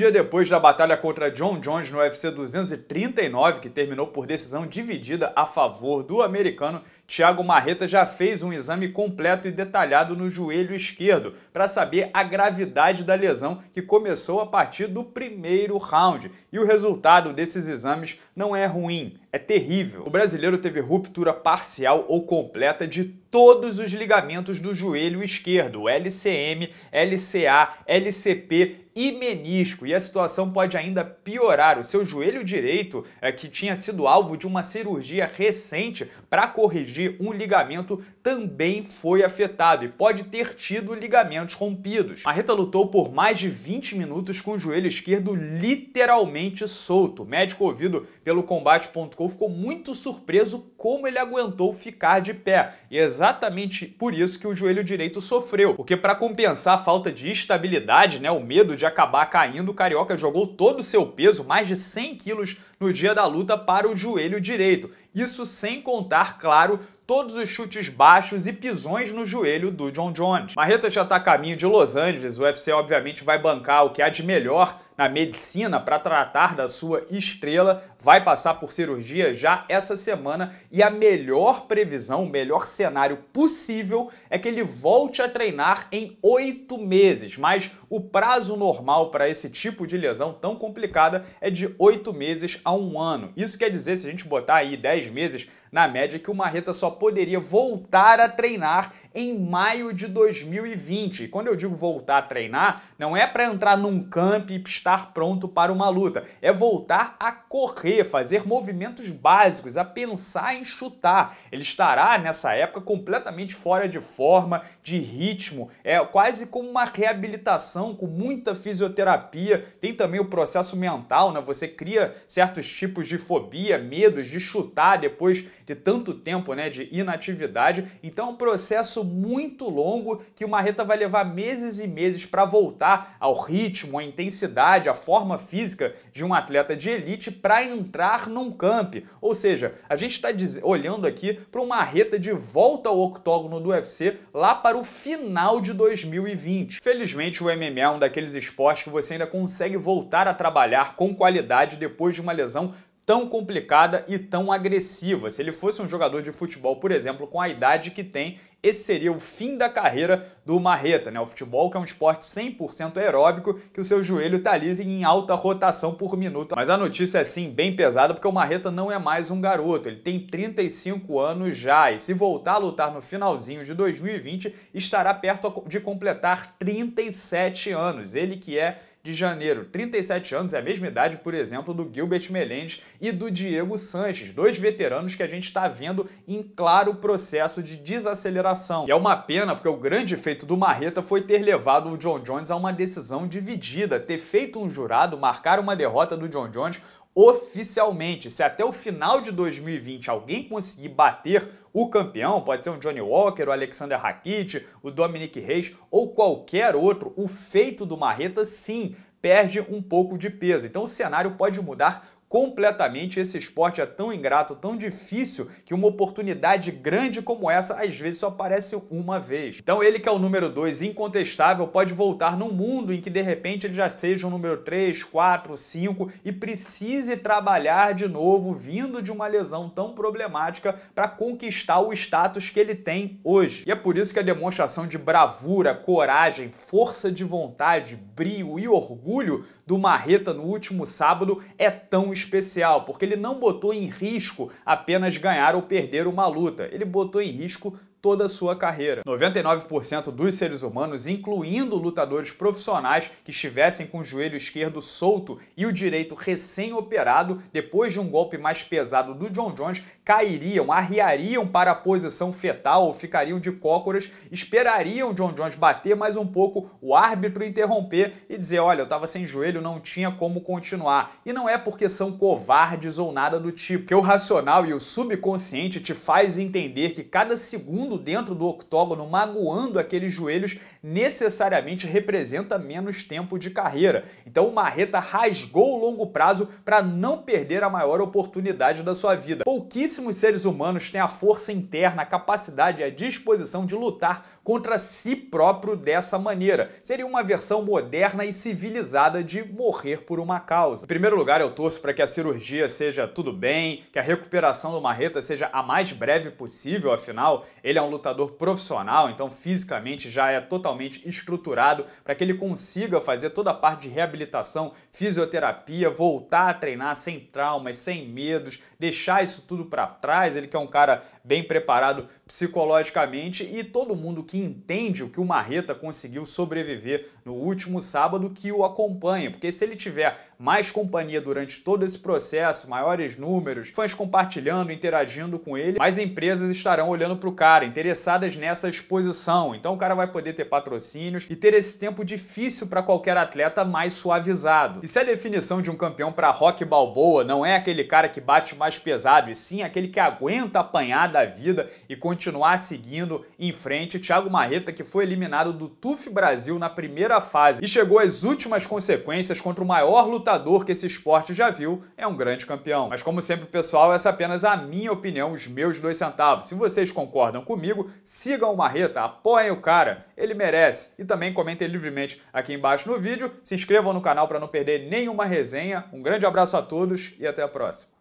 dia depois da batalha contra John Jones no UFC 239, que terminou por decisão dividida a favor do americano, Thiago Marreta já fez um exame completo e detalhado no joelho esquerdo para saber a gravidade da lesão que começou a partir do primeiro round. E o resultado desses exames não é ruim, é terrível. O brasileiro teve ruptura parcial ou completa de todos os ligamentos do joelho esquerdo, LCM, LCA, LCP e menisco, e a situação pode ainda piorar. O seu joelho direito, é, que tinha sido alvo de uma cirurgia recente para corrigir um ligamento, também foi afetado e pode ter tido ligamentos rompidos. a Rita lutou por mais de 20 minutos com o joelho esquerdo literalmente solto. O médico ouvido pelo combate.com ficou muito surpreso como ele aguentou ficar de pé. E é exatamente por isso que o joelho direito sofreu, porque para compensar a falta de estabilidade, né, o medo de acabar caindo, o Carioca jogou todo o seu peso, mais de 100 quilos no dia da luta para o joelho direito. Isso sem contar, claro, todos os chutes baixos e pisões no joelho do John Jones. Marreta já está a caminho de Los Angeles, o UFC obviamente vai bancar o que há de melhor na medicina para tratar da sua estrela, vai passar por cirurgia já essa semana e a melhor previsão, o melhor cenário possível é que ele volte a treinar em oito meses, mas o prazo normal para esse tipo de lesão tão complicada é de oito meses a a um ano. Isso quer dizer, se a gente botar aí 10 meses, na média, que o Marreta só poderia voltar a treinar em maio de 2020. E quando eu digo voltar a treinar, não é para entrar num camp e estar pronto para uma luta. É voltar a correr, fazer movimentos básicos, a pensar em chutar. Ele estará, nessa época, completamente fora de forma, de ritmo, é quase como uma reabilitação, com muita fisioterapia. Tem também o processo mental, né? Você cria certos certos tipos de fobia, medos de chutar depois de tanto tempo né, de inatividade. Então é um processo muito longo que o marreta vai levar meses e meses para voltar ao ritmo, à intensidade, à forma física de um atleta de elite para entrar num camp. Ou seja, a gente está olhando aqui para uma marreta de volta ao octógono do UFC lá para o final de 2020. Felizmente o MMA é um daqueles esportes que você ainda consegue voltar a trabalhar com qualidade depois de uma lesão lesão tão complicada e tão agressiva. Se ele fosse um jogador de futebol, por exemplo, com a idade que tem, esse seria o fim da carreira do Marreta, né? O futebol que é um esporte 100% aeróbico, que o seu joelho tá em alta rotação por minuto. Mas a notícia é sim bem pesada, porque o Marreta não é mais um garoto, ele tem 35 anos já, e se voltar a lutar no finalzinho de 2020, estará perto de completar 37 anos. Ele que é de janeiro. 37 anos é a mesma idade, por exemplo, do Gilbert Melendez e do Diego Sanches, dois veteranos que a gente está vendo em claro processo de desaceleração. E é uma pena, porque o grande efeito do Marreta foi ter levado o John Jones a uma decisão dividida, ter feito um jurado marcar uma derrota do John Jones oficialmente. Se até o final de 2020 alguém conseguir bater o campeão, pode ser um Johnny Walker, o Alexander Rakit, o Dominic Reis ou qualquer outro, o feito do Marreta sim perde um pouco de peso. Então o cenário pode mudar completamente. Esse esporte é tão ingrato, tão difícil, que uma oportunidade grande como essa às vezes só aparece uma vez. Então ele que é o número 2 incontestável pode voltar num mundo em que de repente ele já seja o número 3, 4, 5 e precise trabalhar de novo vindo de uma lesão tão problemática para conquistar o status que ele tem hoje. E é por isso que a demonstração de bravura, coragem, força de vontade, brio e orgulho do Marreta no último sábado é tão especial, porque ele não botou em risco apenas ganhar ou perder uma luta, ele botou em risco toda a sua carreira. 99% dos seres humanos, incluindo lutadores profissionais que estivessem com o joelho esquerdo solto e o direito recém-operado, depois de um golpe mais pesado do John Jones, cairiam, arriariam para a posição fetal ou ficariam de cócoras, esperariam John Jones bater mais um pouco, o árbitro interromper e dizer: olha, eu estava sem joelho, não tinha como continuar. E não é porque são covardes ou nada do tipo, que o racional e o subconsciente te faz entender que cada segundo batendo dentro do octógono, magoando aqueles joelhos, necessariamente representa menos tempo de carreira. Então o Marreta rasgou o longo prazo para não perder a maior oportunidade da sua vida. Pouquíssimos seres humanos têm a força interna, a capacidade e a disposição de lutar contra si próprio dessa maneira. Seria uma versão moderna e civilizada de morrer por uma causa. Em primeiro lugar, eu torço para que a cirurgia seja tudo bem, que a recuperação do Marreta seja a mais breve possível, afinal, ele é é um lutador profissional, então fisicamente já é totalmente estruturado para que ele consiga fazer toda a parte de reabilitação, fisioterapia, voltar a treinar sem traumas, sem medos, deixar isso tudo para trás. Ele que é um cara bem preparado psicologicamente e todo mundo que entende o que o Marreta conseguiu sobreviver no último sábado que o acompanha, porque se ele tiver mais companhia durante todo esse processo, maiores números, fãs compartilhando, interagindo com ele, mais empresas estarão olhando para o cara interessadas nessa exposição. Então o cara vai poder ter patrocínios e ter esse tempo difícil para qualquer atleta mais suavizado. E se a definição de um campeão para Rock Balboa não é aquele cara que bate mais pesado, e sim aquele que aguenta apanhar da vida e continuar seguindo em frente, Thiago Marreta, que foi eliminado do TUF Brasil na primeira fase e chegou às últimas consequências contra o maior lutador que esse esporte já viu, é um grande campeão. Mas como sempre, pessoal, essa é apenas a minha opinião, os meus dois centavos. Se vocês concordam comigo, comigo, sigam o Marreta, apoiem o cara, ele merece. E também comentem livremente aqui embaixo no vídeo, se inscrevam no canal para não perder nenhuma resenha. Um grande abraço a todos e até a próxima.